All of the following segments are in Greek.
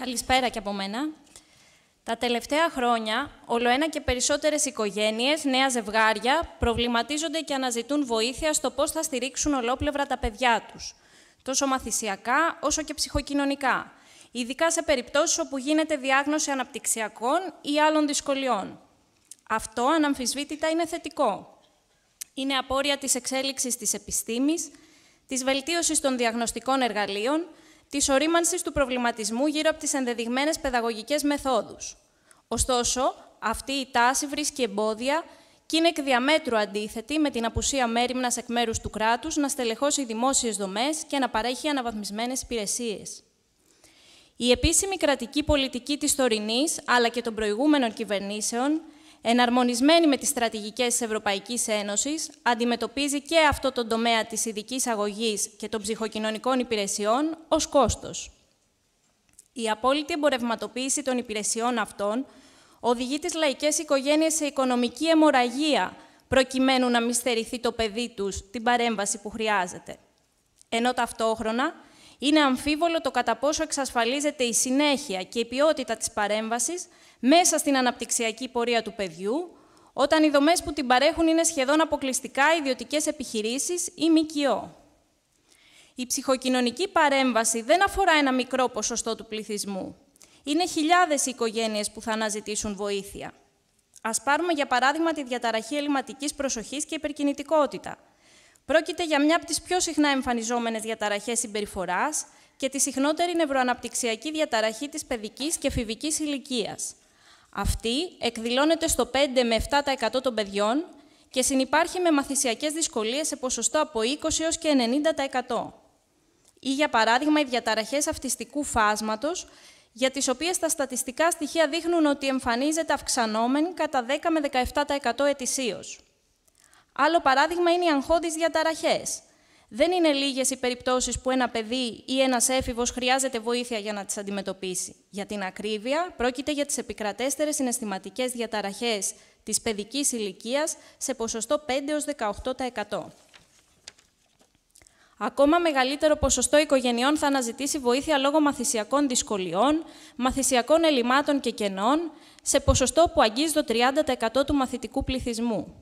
Καλησπέρα και από μένα. Τα τελευταία χρόνια, ολοένα και περισσότερες οικογένειες, νέα ζευγάρια, προβληματίζονται και αναζητούν βοήθεια στο πώς θα στηρίξουν ολόπλευρα τα παιδιά τους, τόσο μαθησιακά όσο και ψυχοκοινωνικά, ειδικά σε περιπτώσεις όπου γίνεται διάγνωση αναπτυξιακών ή άλλων δυσκολιών. Αυτό, αναμφισβήτητα, είναι θετικό. Είναι απόρρια της εξέλιξης της επιστήμης, της βελτίωσης των διαγνωστικών εργαλείων, της ορίμανσης του προβληματισμού γύρω από τις ενδεδειγμένες παιδαγωγικές μεθόδους. Ωστόσο, αυτή η τάση βρίσκει εμπόδια και είναι εκ διαμέτρου αντίθετη με την απουσία μέρημνας εκ μέρους του κράτους να στελεχώσει δημόσιες δομές και να παρέχει αναβαθμισμένες υπηρεσίες. Η επίσημη κρατική πολιτική της Τωρινής, αλλά και των προηγούμενων κυβερνήσεων, εναρμονισμένη με τις στρατηγικές της Ευρωπαϊκής Ένωσης, αντιμετωπίζει και αυτό το τομέα της ειδικής αγωγής και των ψυχοκοινωνικών υπηρεσιών ως κόστος. Η απόλυτη εμπορευματοποίηση των υπηρεσιών αυτών οδηγεί τις λαϊκές οικογένειες σε οικονομική αιμορραγία, προκειμένου να μη στερηθεί το παιδί τους την παρέμβαση που χρειάζεται. Ενώ ταυτόχρονα είναι αμφίβολο το κατά πόσο εξασφαλίζεται η συνέχεια και η ποιότητα της παρέμβασης μέσα στην αναπτυξιακή πορεία του παιδιού, όταν οι δομές που την παρέχουν είναι σχεδόν αποκλειστικά ιδιωτικές επιχειρήσεις ή ΜΚΟ. Η ψυχοκοινωνική παρέμβαση δεν αφορά ένα μικρό ποσοστό του πληθυσμού. Είναι χιλιάδες οι οικογένειες που θα αναζητήσουν βοήθεια. Ας πάρουμε για παράδειγμα τη διαταραχή ελληματικής προσοχής και υπερκινητικότητα, Πρόκειται για μια από τις πιο συχνά εμφανιζόμενες διαταραχές συμπεριφοράς και τη συχνότερη νευροαναπτυξιακή διαταραχή της παιδικής και φιβική ηλικίας. Αυτή εκδηλώνεται στο 5 με 7% των παιδιών και συνέπάρχει με μαθησιακές δυσκολίες σε ποσοστό από 20 έως και 90%. Ή, για παράδειγμα, οι διαταραχές αυτιστικού φάσματος, για τις οποίες τα στατιστικά στοιχεία δείχνουν ότι εμφανίζεται αυξανόμενη κατά 10 με 17% ετησίως. Άλλο παράδειγμα είναι οι αγχώδεις διαταραχές. Δεν είναι λίγες οι περιπτώσεις που ένα παιδί ή ένας έφηβος χρειάζεται βοήθεια για να τις αντιμετωπίσει. Για την ακρίβεια, πρόκειται για τις επικρατέστερες συναισθηματικές διαταραχές της παιδικής ηλικίας σε ποσοστό 5-18%. Ακόμα μεγαλύτερο ποσοστό οικογενειών θα αναζητήσει βοήθεια λόγω μαθησιακών δυσκολιών, μαθησιακών ελλημάτων και κενών, σε ποσοστό που αγγίζει το 30% του μαθητικού πληθυσμού.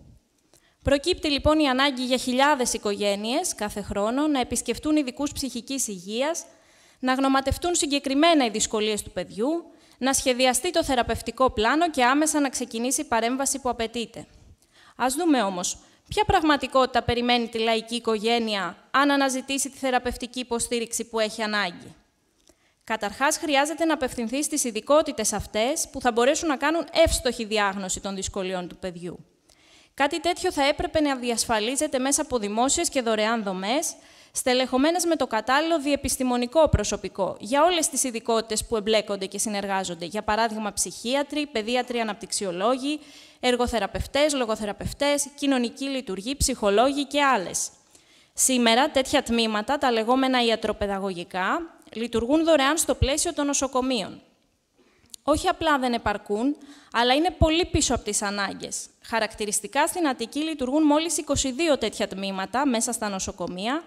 Προκύπτει λοιπόν η ανάγκη για χιλιάδες οικογένειες κάθε χρόνο να επισκεφτούν ειδικούς ψυχικής υγείας, να γνωματευτούν συγκεκριμένα οι δυσκολίες του παιδιού, να σχεδιαστεί το θεραπευτικό πλάνο και άμεσα να ξεκινήσει η παρέμβαση που απαιτείται. Ας δούμε όμως ποια πραγματικότητα περιμένει τη λαϊκή οικογένεια αν αναζητήσει τη θεραπευτική υποστήριξη που έχει ανάγκη. Καταρχάς, χρειάζεται να απευθυνθεί στις ειδικότητες αυτές που θα μπορέσουν να κάνουν εύστοχη διάγνωση των δυσκολιών του παιδιού. Κάτι τέτοιο θα έπρεπε να διασφαλίζεται μέσα από δημόσιες και δωρεάν δομές, στελεχωμένες με το κατάλληλο διεπιστημονικό προσωπικό για όλες τις ειδικότητες που εμπλέκονται και συνεργάζονται. Για παράδειγμα, ψυχίατροι, παιδίατροι, αναπτυξιολόγοι, εργοθεραπευτές, λογοθεραπευτές, κοινωνικοί λειτουργοί, ψυχολόγοι και άλλες. Σήμερα, τέτοια τμήματα, τα λεγόμενα ιατροπαιδαγωγικά, λειτουργούν δωρεάν στο πλαίσιο των νοσοκομείων όχι απλά δεν επαρκούν, αλλά είναι πολύ πίσω από τις ανάγκες. Χαρακτηριστικά στην Αττική λειτουργούν μόλις 22 τέτοια τμήματα μέσα στα νοσοκομεία,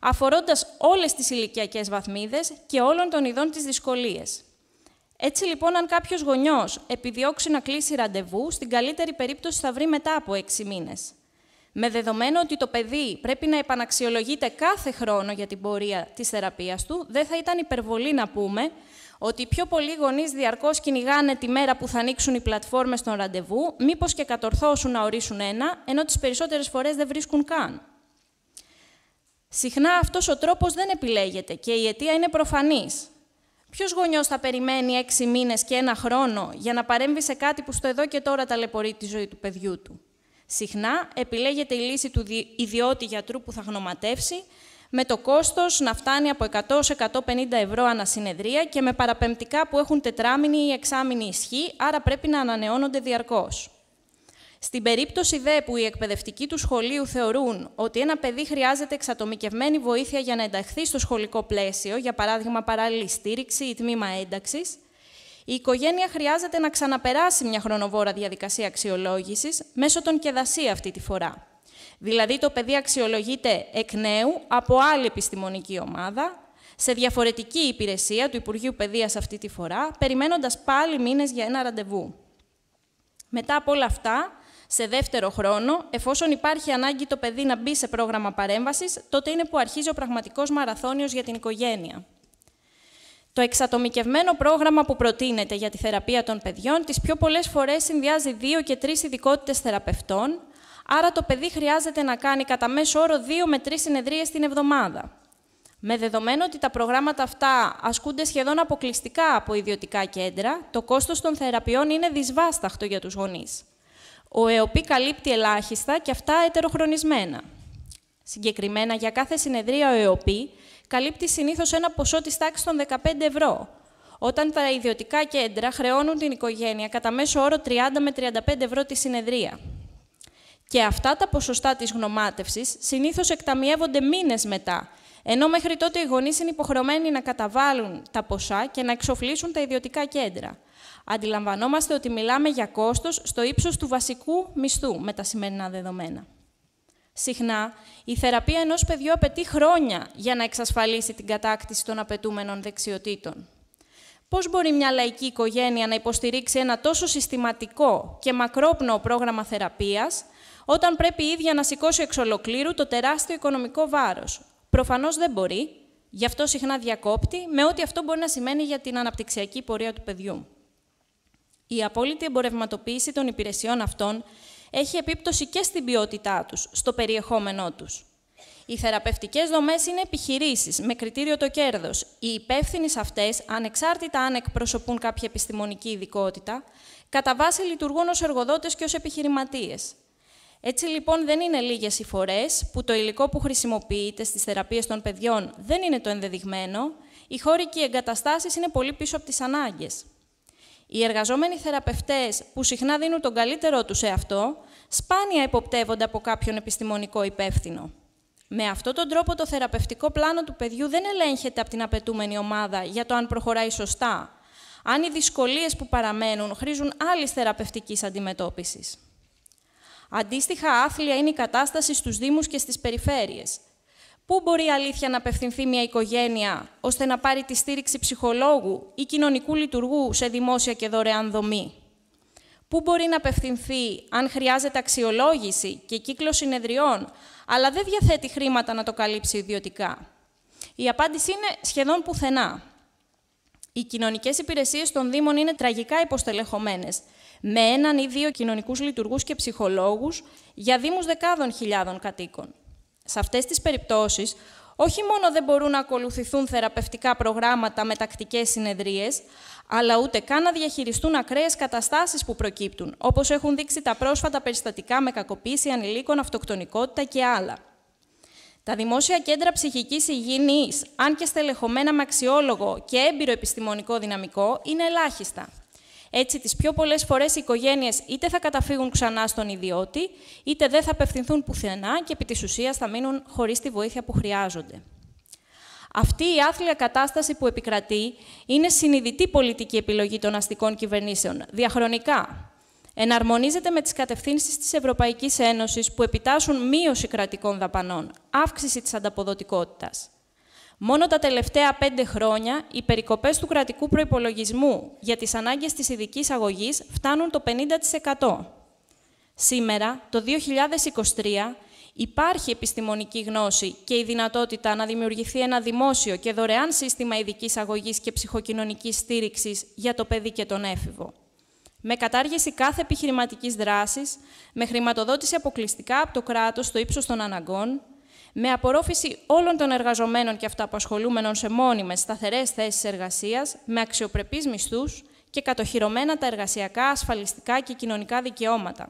αφορώντας όλες τις ηλικιακές βαθμίδες και όλων των ειδών τις δυσκολίες. Έτσι λοιπόν, αν κάποιος γονιός επιδιώξει να κλείσει ραντεβού, στην καλύτερη περίπτωση θα βρει μετά από έξι μήνες. Με δεδομένο ότι το παιδί πρέπει να επαναξιολογείται κάθε χρόνο για την πορεία της θεραπείας του, δεν θα ήταν υπερβολή να πούμε ότι οι πιο πολλοί γονείς διαρκώς κυνηγάνε τη μέρα που θα ανοίξουν οι πλατφόρμες των ραντεβού, μήπως και κατορθώσουν να ορίσουν ένα, ενώ τις περισσότερες φορές δεν βρίσκουν καν. Συχνά αυτός ο τρόπος δεν επιλέγεται και η αιτία είναι προφανής. Ποιος γονιός θα περιμένει έξι μήνες και ένα χρόνο για να παρέμβει σε κάτι που στο εδώ και τώρα ταλαιπωρεί τη ζωή του παιδιού του. Συχνά επιλέγεται η λύση του ιδιώτη γιατρού που θα γνωματεύσει με το κόστος να φτάνει από 100 150 ευρώ ανασυνεδρία και με παραπεμπτικά που έχουν τετράμινη ή εξάμινη ισχύ, άρα πρέπει να ανανεώνονται διαρκώς. Στην περίπτωση δε που οι εκπαιδευτικοί του σχολείου θεωρούν ότι ένα παιδί χρειάζεται εξατομικευμένη βοήθεια για να ενταχθεί στο σχολικό πλαίσιο, για παράδειγμα παράλληλη στήριξη ή τμήμα ένταξης, η οικογένεια χρειάζεται να ξαναπεράσει μια χρονοβόρα διαδικασία αξιολόγησης μέσω των κεδασία αυτή τη φορά. Δηλαδή το παιδί αξιολογείται εκ νέου από άλλη επιστημονική ομάδα, σε διαφορετική υπηρεσία του Υπουργείου Παιδείας αυτή τη φορά, περιμένοντας πάλι μήνες για ένα ραντεβού. Μετά από όλα αυτά, σε δεύτερο χρόνο, εφόσον υπάρχει ανάγκη το παιδί να μπει σε πρόγραμμα παρέμβασης, τότε είναι που αρχίζει ο πραγματικός μαραθώνιος για την οικογένεια. Το εξατομικευμένο πρόγραμμα που προτείνεται για τη θεραπεία των παιδιών τις πιο πολλές φορές συνδυάζει δύο και τρεις ειδικότητες θεραπευτών, άρα το παιδί χρειάζεται να κάνει κατά μέσο όρο 2 με 3 συνεδρίες την εβδομάδα. Με δεδομένο ότι τα προγράμματα αυτά ασκούνται σχεδόν αποκλειστικά από ιδιωτικά κέντρα, το κόστος των θεραπείων είναι δυσβάσταχτο για τους γονείς. Ο ΕΟΠΗ καλύπτει ελάχιστα και αυτά ετεροχρονισμένα. Συγκεκριμένα, για κάθε συνεδρία ο ΕΟΠΗ καλύπτει συνήθως ένα ποσό της τάξης των 15 ευρώ, όταν τα ιδιωτικά κέντρα χρεώνουν την οικογένεια κατά μέσο όρο 30 με 35 ευρώ τη συνεδρία και αυτά τα ποσοστά της γνωμάτευσης συνήθως εκταμιεύονται μήνες μετά, ενώ μέχρι τότε οι γονείς είναι υποχρεωμένοι να καταβάλουν τα ποσά και να εξοφλήσουν τα ιδιωτικά κέντρα. Αντιλαμβανόμαστε ότι μιλάμε για κόστος στο ύψος του βασικού μισθού με τα σημερινά δεδομένα. Συχνά, η θεραπεία ενός παιδιού απαιτεί χρόνια για να εξασφαλίσει την κατάκτηση των απαιτούμενων δεξιοτήτων. Πώς μπορεί μια λαϊκή οικογένεια να υποστηρίξει ένα τόσο συστηματικό και μακρόπνοο πρόγραμμα θεραπείας, όταν πρέπει η ίδια να σηκώσει εξ ολοκλήρου το τεράστιο οικονομικό βάρος. Προφανώς δεν μπορεί, γι' αυτό συχνά διακόπτει, με ό,τι αυτό μπορεί να σημαίνει για την αναπτυξιακή πορεία του παιδιού. Η απόλυτη εμπορευματοποίηση των υπηρεσιών αυτών έχει επίπτωση και στην ποιότητά τους, στο περιεχόμενό τους. Οι θεραπευτικές δομές είναι επιχειρήσεις με κριτήριο το κέρδος. Οι υπεύθυνοι σε αυτές, ανεξάρτητα αν εκπροσωπούν κάποια επιστημονική ειδικότητα, κατά βάση λειτουργούν ως εργοδότες και ως επιχειρηματίες. Έτσι λοιπόν δεν είναι λίγες οι φορές που το υλικό που χρησιμοποιείται στις θεραπείες των παιδιών δεν είναι το ενδεδειγμένο, οι χώροι και οι εγκαταστάσεις είναι πολύ πίσω από τις ανάγκες. Οι εργαζόμενοι θεραπευτές που συχνά δίνουν τον καλύτερό τους σε αυτό, σπάνια υποπτεύονται από κάποιον επιστημονικό υπεύθυνο. Με αυτόν τον τρόπο το θεραπευτικό πλάνο του παιδιού δεν ελέγχεται από την απαιτούμενη ομάδα για το αν προχωράει σωστά, αν οι δυσκολίες που παραμένουν χρήζουν άλλης θεραπευτικής αντιμετώπισης. Αντίστοιχα άθλια είναι η κατάσταση στους Δήμους και στις περιφέρειες. Πού μπορεί η αλήθεια να απευθυνθεί μια οικογένεια ώστε να πάρει τη στήριξη ψυχολόγου ή κοινωνικού λειτουργού σε δημόσια και δωρεάν δομή. Πού μπορεί να απευθυνθεί αν χρειάζεται αξιολόγηση και κύκλο συνεδριών, αλλά δεν διαθέτει χρήματα να το καλύψει ιδιωτικά. Η απάντηση είναι σχεδόν πουθενά. Οι κοινωνικές υπηρεσίες των Δήμων είναι τραγικά υποστελεχωμένες, με έναν ή δύο κοινωνικούς λειτουργούς και ψυχολόγους για Δήμους δεκάδων χιλιάδων κατοίκων. Σε αυτές τις περιπτώσεις, όχι μόνο δεν μπορούν να ακολουθηθούν θεραπευτικά προγράμματα με τακτικές συνεδρίες, αλλά ούτε καν να διαχειριστούν ακραίες καταστάσεις που προκύπτουν, όπως έχουν δείξει τα πρόσφατα περιστατικά με κακοποίηση ανηλίκων, αυτοκτονικότητα και άλλα. Τα δημόσια κέντρα ψυχικής υγιεινής, αν και στελεχωμένα με αξιόλογο και έμπειρο επιστημονικό δυναμικό, είναι ελάχιστα. Έτσι, τις πιο πολλές φορές οι οικογένειες είτε θα καταφύγουν ξανά στον ιδιώτη, είτε δεν θα απευθυνθούν πουθενά και επί της ουσίας θα μείνουν χωρίς τη βοήθεια που χρειάζονται. Αυτή η άθλια κατάσταση που επικρατεί είναι συνειδητή πολιτική επιλογή των αστικών κυβερνήσεων, διαχρονικά, εναρμονίζεται με τις κατευθύνσεις της Ευρωπαϊκής Ένωσης που επιτάσσουν μείωση κρατικών δαπανών, αύξηση της ανταποδοτικότητας. Μόνο τα τελευταία πέντε χρόνια, οι περικοπές του κρατικού προϋπολογισμού για τις ανάγκες της ειδικής αγωγής φτάνουν το 50%. Σήμερα, το 2023, υπάρχει επιστημονική γνώση και η δυνατότητα να δημιουργηθεί ένα δημόσιο και δωρεάν σύστημα ειδικής αγωγής και ψυχοκοινωνικής στήριξης για το παιδί και τον έφηβο με κατάργηση κάθε επιχειρηματικής δράσης, με χρηματοδότηση αποκλειστικά από το κράτος στο ύψος των αναγκών, με απορρόφηση όλων των εργαζομένων και αυτοαπασχολούμενων σε μόνιμες σταθερές θέσεις εργασίας, με αξιοπρεπείς μισθούς και κατοχυρωμένα τα εργασιακά, ασφαλιστικά και κοινωνικά δικαιώματα.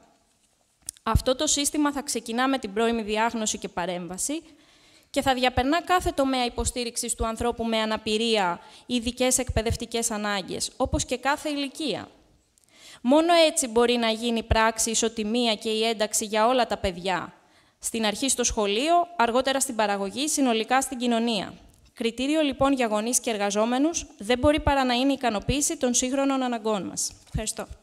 Αυτό το σύστημα θα ξεκινά με την πρώιμη διάγνωση και παρέμβαση και θα διαπερνά κάθε τομέα υποστήριξης του ανθρώπου με αναπηρία, ειδικές εκπαιδευτικές ανάγκες, όπως και κάθε ηλικία. Μόνο έτσι μπορεί να γίνει πράξη ισοτιμία και η ένταξη για όλα τα παιδιά. Στην αρχή στο σχολείο, αργότερα στην παραγωγή, συνολικά στην κοινωνία. Κριτήριο λοιπόν για γονείς και εργαζόμενους δεν μπορεί παρά να είναι η ικανοποίηση των σύγχρονων αναγκών μας. Ευχαριστώ.